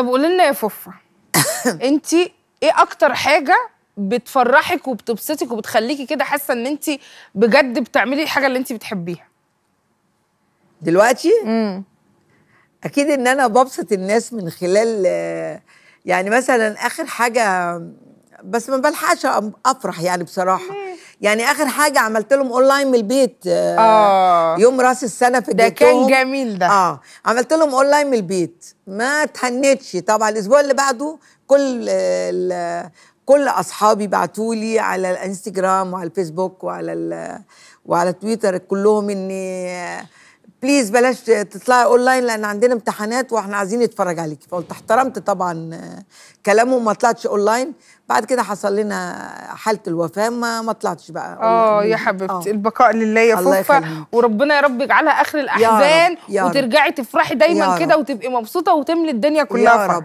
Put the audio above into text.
طب قولي لنا يا فوفا انت ايه اكتر حاجه بتفرحك وبتبسطك وبتخليكي كده حاسه ان انت بجد بتعملي الحاجه اللي انت بتحبيها دلوقتي امم اكيد ان انا ببسط الناس من خلال يعني مثلا اخر حاجه بس ما بلحقش افرح يعني بصراحه يعني اخر حاجه عملت لهم اونلاين من البيت آه،, اه يوم راس السنه في ده كان جميل ده اه عملت لهم اونلاين من البيت ما اتهنتش طبعا الاسبوع اللي بعده كل كل اصحابي بعتوا لي على الانستجرام وعلى الفيسبوك وعلى وعلى تويتر كلهم اني بليز بلاش تطلعي اونلاين لان عندنا امتحانات واحنا عايزين نتفرج عليكي فقلت احترمت طبعا كلامه وما طلعتش اونلاين بعد كده حصل لنا حاله الوفاه ما ما طلعتش بقى اه يا حبيبتي أوه. البقاء لله يا فوفا وربنا يا رب يجعلها اخر الاحزان يا رب. يا رب. وترجعي تفرحي دايما كده وتبقي مبسوطه وتملي الدنيا كلها يا رب. فرح